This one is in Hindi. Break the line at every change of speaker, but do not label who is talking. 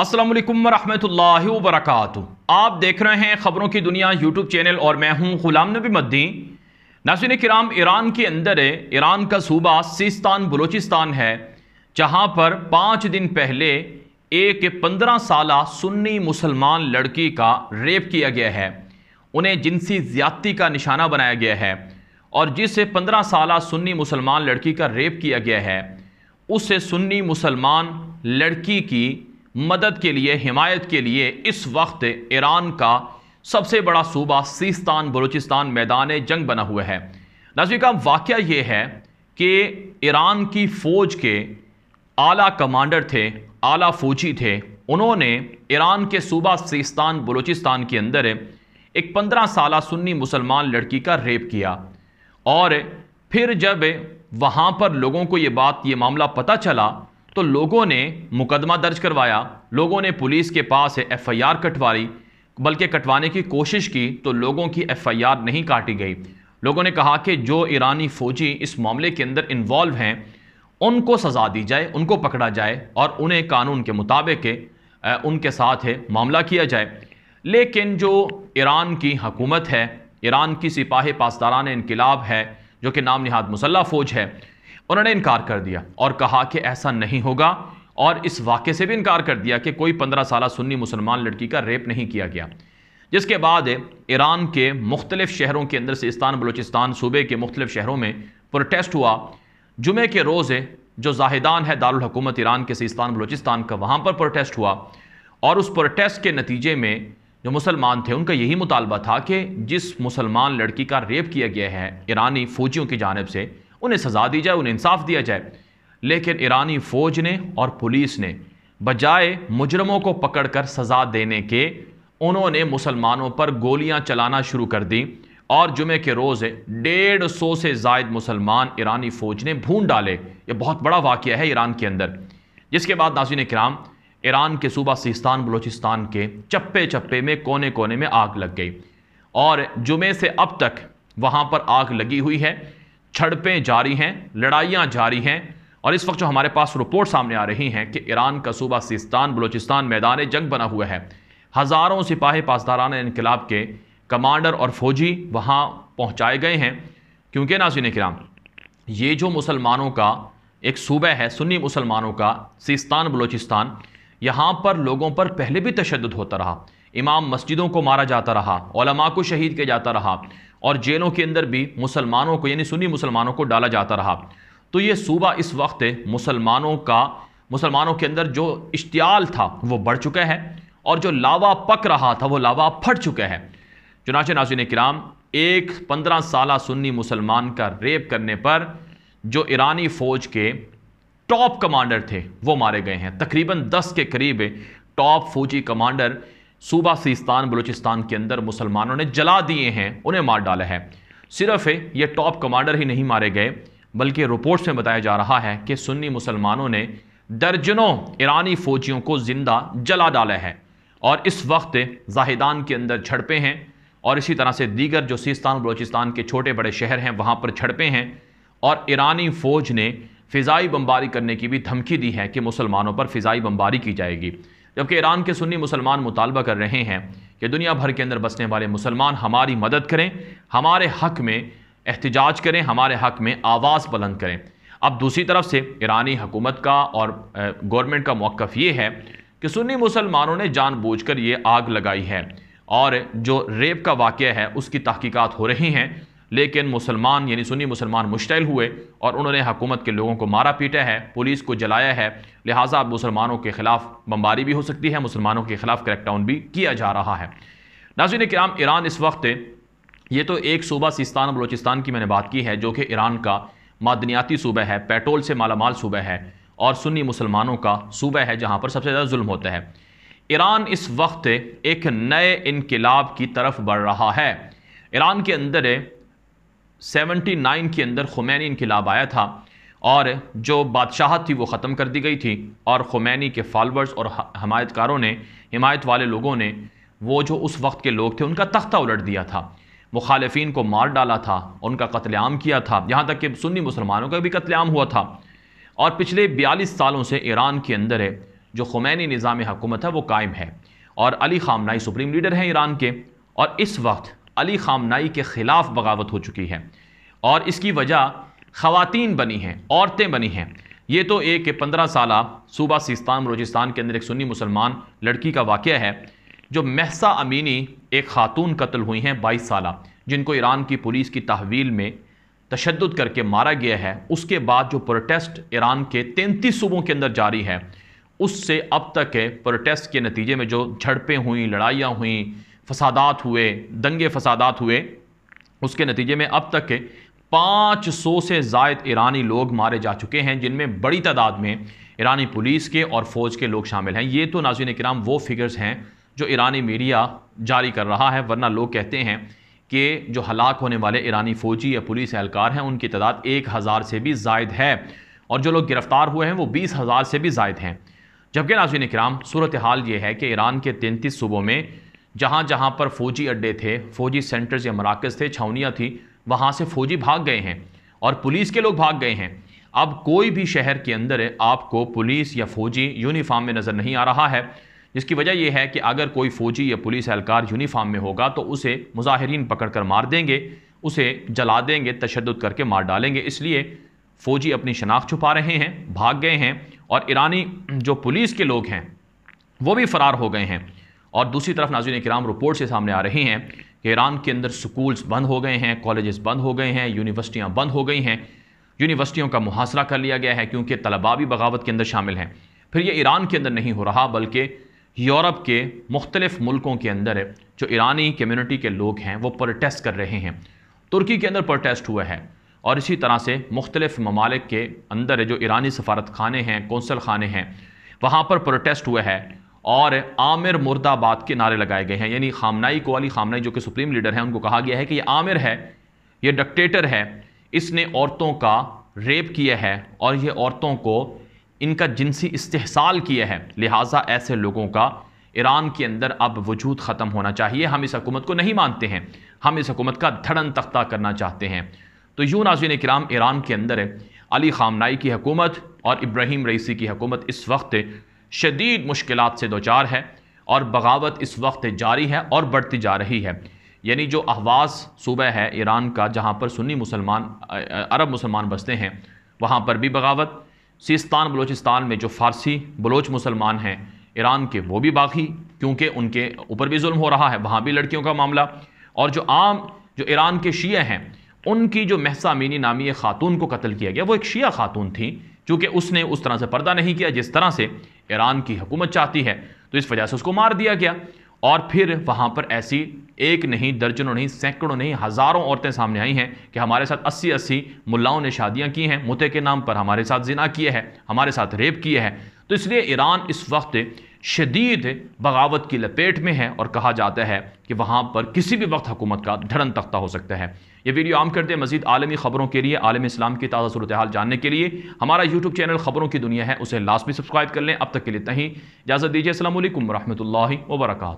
असलम वालेकुम वरक आप देख रहे हैं ख़बरों की दुनिया यूट्यूब चैनल और मैं हूं गुलाम नबी मद्दी नासिन कराम ईरान के अंदर ईरान का सूबा सिस्तान बलूचिस्तान है जहां पर पाँच दिन पहले एक पंद्रह साल सुन्नी मुसलमान लड़की का रेप किया गया है उन्हें जिनसी ज़्यादती का निशाना बनाया गया है और जिस पंद्रह साल सुन्नी मुसलमान लड़की का रेप किया गया है उस सुन्नी मुसलमान लड़की की मदद के लिए हिमायत के लिए इस वक्त ईरान का सबसे बड़ा सूबा सीस्तान बलूचिस्तान मैदान जंग बना हुआ है नाजी का वाक़ ये है कि ईरान की फ़ौज के आला कमांडर थे आला फौजी थे उन्होंने ईरान के सूबा सीस्तान बलूचिस्तान के अंदर एक पंद्रह साल सुन्नी मुसलमान लड़की का रेप किया और फिर जब वहाँ पर लोगों को ये बात ये मामला पता चला तो लोगों ने मुकदमा दर्ज करवाया लोगों ने पुलिस के पास एफआईआर कटवाई बल्कि कटवाने की कोशिश की तो लोगों की एफआईआर नहीं काटी गई लोगों ने कहा कि जो ईरानी फ़ौजी इस मामले के अंदर इन्वॉल्व हैं उनको सज़ा दी जाए उनको पकड़ा जाए और उन्हें कानून के मुताबिक उनके साथ है मामला किया जाए लेकिन जो ईरान की हकूमत है ईरान की सिपाही पासदारान इनकलाब है जो कि नाम नहाद मुसल्ला फ़ौज है उन्होंने इनकार कर दिया और कहा कि ऐसा नहीं होगा और इस वाक़े से भी इनकार कर दिया कि कोई पंद्रह साल सुन्नी मुसलमान लड़की का रेप नहीं किया गया जिसके बाद ईरान के मुख्तलिफ़ शहरों के अंदर से इस्तान बलोचिस्तान सूबे के मुख्तलिफ़ शहरों में प्रोटेस्ट हुआ जुमे के रोज़ जो जाहिदान है दारकूमत ईरान के सिस्तान बलोचिस्तान का वहाँ पर प्रोटेस्ट हुआ और उस प्रोटेस्ट के नतीजे में जो मुसलमान थे उनका यही मुतालबा था कि जिस मुसलमान लड़की का रेप किया गया है ईरानी फौजियों की जानब से उन्हें सज़ा दी जाए उन्हें इंसाफ दिया जाए लेकिन ईरानी फ़ौज ने और पुलिस ने बजाय मुजरमों को पकड़कर सज़ा देने के उन्होंने मुसलमानों पर गोलियां चलाना शुरू कर दी और जुमे के रोज़ डेढ़ सौ से जायद मुसलमान ईरानी फ़ौज ने भून डाले ये बहुत बड़ा वाक़ है ईरान के अंदर जिसके बाद नाजिन कराम ईरान के सूबा सिस्तान बलूचिस्तान के चप्पे चप्पे में कोने कोने में आग लग गई और जुमे से अब तक वहाँ पर आग लगी हुई है झड़पें जारी हैं लड़ाइयाँ जारी हैं और इस वक्त जो हमारे पास रिपोर्ट सामने आ रही हैं कि ईरान का सूबा सिस्तान बलूचिस्तान मैदान जंग बना हुआ है हज़ारों सिपाही पासदारान इनकलाब के कमांडर और फौजी वहाँ पहुँचाए गए हैं क्योंकि नाजिन कराम ये जो मुसलमानों का एक सूबा है सुन्नी मुसलमानों का सिस्तान बलूचिस्तान यहाँ पर लोगों पर पहले भी तशद होता रहा इमाम मस्जिदों को मारा जाता रहा ओलमा को शहीद किया जाता रहा और जेलों के अंदर भी मुसलमानों को यानी सुन्नी मुसलमानों को डाला जाता रहा तो ये सूबा इस वक्त मुसलमानों का मुसलमानों के अंदर जो इश्तियाल था वो बढ़ चुका है और जो लावा पक रहा था वो लावा फट चुका है चुनाच नाजिन कराम एक पंद्रह साल सुन्नी मुसलमान का रेप करने पर जो ईरानी फ़ौज के टॉप कमांडर थे वो मारे गए हैं तकरीबन दस के करीब टॉप फौजी कमांडर सूबा सिस्तान बलूचिस्तान के अंदर मुसलमानों ने जला दिए हैं उन्हें मार डाला है सिर्फ ये टॉप कमांडर ही नहीं मारे गए बल्कि रिपोर्ट्स में बताया जा रहा है कि सुन्नी मुसलमानों ने दर्जनों ईरानी फौजियों को जिंदा जला डाला है और इस वक्त जाहिदान के अंदर झड़पें हैं और इसी तरह से दीगर जो सिस्तान बलोचिस्तान के छोटे बड़े शहर हैं वहाँ पर झड़पें हैं और ईरानी फौज ने फ़िज़ाई बमबारी करने की भी धमकी दी है कि मुसलमानों पर फ़िज़ाई बमबारी की जाएगी जबकि ईरान के सुन्नी मुसलमान मुतालबा कर रहे हैं कि दुनिया भर के अंदर बसने वाले मुसलमान हमारी मदद करें हमारे हक में एहतजाज करें हमारे हक में आवाज़ बुलंद करें अब दूसरी तरफ से ईरानी हुकूमत का और गवर्नमेंट का मौक़ ये है कि सुन्नी मुसलमानों ने जानबूझकर ये आग लगाई है और जो रेप का वाक़ है उसकी तहकीकत हो रही हैं लेकिन मुसलमान यानी सुन्नी मुसलमान मुश्तिल हुए और उन्होंने हकूमत के लोगों को मारा पीटा है पुलिस को जलाया है लिहाजा अब मुसलमानों के ख़िलाफ़ बमबारी भी हो सकती है मुसलमानों के ख़िलाफ़ क्रैकडाउन भी किया जा रहा है नाजिन कराम ईरान इस वक्त ये तो एक सूबा सिस्तान और बलोचिस्तान की मैंने बात की है जो कि ईरान का मादनियाती सूबा है पेट्रोल से मालामाल सूबा है और सुन्नी मुसलमानों का सूबा है जहाँ पर सबसे ज़्यादा जुल्म होता है ईरान इस वक्त एक नए इनकलाब की तरफ बढ़ रहा है ईरान के अंदर 79 के अंदर खुमैनी इनकलाब आया था और जो बादशाहत थी वो ख़त्म कर दी गई थी और खुमैनी के फॉलोअर्स और हमायतकारों ने हिमायत वाले लोगों ने वो जो उस वक्त के लोग थे उनका तख्ता उलट दिया था मुखालफी को मार डाला था उनका कत्लेआम किया था यहाँ तक कि सुन्नी मुसलमानों का भी कत्लेआम हुआ था और पिछले बयालीस सालों से ईरान के अंदर है जो खुमैनी निज़ाम हुकूमत है वो कायम है और अली खामनाई सुप्रीम लीडर हैं ईरान के और इस वक्त अली खामनाई के ख़िलाफ़ बगावत हो चुकी है और इसकी वजह ख़वातीन बनी हैं औरतें बनी हैं ये तो एक पंद्रह साल सूबा सिस्तान बलोचिस्तान के अंदर एक सुन्नी मुसलमान लड़की का वाक़ है जो महसा अमीनी एक खातून कत्ल हुई हैं बाईस साल जिनको ईरान की पुलिस की तहवील में तशद करके मारा गया है उसके बाद जो प्रोटेस्ट ईरान के तैंतीस सूबों के अंदर जारी है उससे अब तक के प्रोटेस्ट के नतीजे में जो झड़पें हुई लड़ाइयाँ हुई फसादात हुए दंगे फसादात हुए उसके नतीजे में अब तक के 500 से जायद ईरानी लोग मारे जा चुके हैं जिनमें बड़ी तादाद में ईरानी पुलिस के और फ़ौज के लोग शामिल हैं ये तो नाजिन कराम वो फिगर्स हैं जो ईरानी मीडिया जारी कर रहा है वरना लोग कहते हैं कि जो हलाक होने वाले ईरानी फ़ौजी या पुलिस एहलकार हैं उनकी तादाद एक हज़ार से भी जायद है और जो लोग गिरफ़्तार हुए हैं वो बीस हज़ार से भी जायद हैं जबकि नाजिन कराम सूरत हाल ये है कि ईरान के तैंतीस सूबों में जहाँ जहाँ पर फौजी अड्डे थे फौजी सेंटर्स या मराकज़ थे छावनियाँ थी वहाँ से फौजी भाग गए हैं और पुलिस के लोग भाग गए हैं अब कोई भी शहर के अंदर आपको पुलिस या फौजी यूनिफॉर्म में नज़र नहीं आ रहा है जिसकी वजह यह है कि अगर कोई फौजी या पुलिस एहलकार यूनिफॉर्म में होगा तो उसे मुजाहरीन पकड़ कर मार देंगे उसे जला देंगे तशद करके मार डालेंगे इसलिए फ़ौजी अपनी शनाख्त छुपा रहे हैं भाग गए हैं और ईरानी जो पुलिस के लोग हैं वो भी फ़रार हो गए हैं और दूसरी तरफ नाजिन कराम रिपोर्ट से सामने आ रही हैं कि ईरान के अंदर स्कूल्स बंद हो गए हैं कॉलेज़ बंद हो गए हैं यूनिवर्सिटियाँ बंद हो गई हैं यूनिवर्सिटियों का मुहासरा कर लिया गया है क्योंकि तलबा भी बगावत के अंदर शामिल हैं फिर ये ईरान के अंदर नहीं हो रहा बल्कि यूरोप के मुख्तलिफ मुल्कों के अंदर जो ईरानी कम्यूनिटी के लोग हैं वो प्रोटेस्ट कर रहे हैं तुर्की के अंदर प्रोटेस्ट हुआ है और इसी तरह से मुख्तलिफ ममालिक के अंदर जो ईरानी सफारत खाने हैं कौंसल खाने हैं वहाँ पर प्रोटेस्ट हुआ है और आमिर मुर्दाबाद के नारे लगाए गए हैं यानी खामनाई को अली खामनाई जो कि सुप्रीम लीडर हैं उनको कहा गया है कि ये आमिर है ये डिक्टेटर है इसने औरतों का रेप किया है और ये औरतों को इनका जिनसी इस्तेसाल किया है लिहाजा ऐसे लोगों का ईरान के अंदर अब वजूद ख़त्म होना चाहिए हम इस हकूमत को नहीं मानते हैं हम इस हकूमत का धड़न तख्ता करना चाहते हैं तो यूँ नाजिन कराम ईरान के अंदर अली खामनाई की हकूमत और इब्राहिम रईसी की हकूमत इस वक्त शदीद मुश्किल से दो चार है और बगावत इस वक्त जारी है और बढ़ती जा रही है यानी जो अहवाज़ सूबह है ईरान का जहाँ पर सुन्नी मुसलमान अरब मुसलमान बसते हैं वहाँ पर भी बगावत सिस्तान बलोचिस्तान में जो फ़ारसी बलोच मुसलमान हैं ईरान के वो भी बाकी क्योंकि उनके ऊपर भी जुल्म हो रहा है वहाँ भी लड़कियों का मामला और जो आम जो ईरान के शिया हैं उनकी जो महसा मीनी नामी खातून को कत्ल किया गया वो एक शिया खातून थी चूँकि उसने उस तरह से पर्दा नहीं किया जिस तरह से ईरान की हुकूमत चाहती है तो इस वजह से उसको मार दिया गया और फिर वहाँ पर ऐसी एक नहीं दर्जनों नहीं सैकड़ों नहीं हज़ारों औरतें सामने आई हैं कि हमारे साथ अस्सी अस्सी मुल्लाओं ने शादियाँ की हैं मुते के नाम पर हमारे साथ जिना किए हैं हमारे साथ रेप किए हैं तो इसलिए ईरान इस वक्त शदीद बगावत की लपेट में है और कहा जाता है कि वहाँ पर किसी भी वक्त हुकूमत का धड़न तख्ता हो सकता है ये वीडियो आम करते हैं मजीद आलमी ख़बरों के लिए आलम इस्लाम की ताज़ा सूरत हाल जानने के लिए हमारा यूट्यूब चैनल ख़बरों की दुनिया है उसे लास्ट भी सब्सक्राइब कर लें अब तक के लिए तहीं इजाज़त दीजिए असल वरहमल वर्का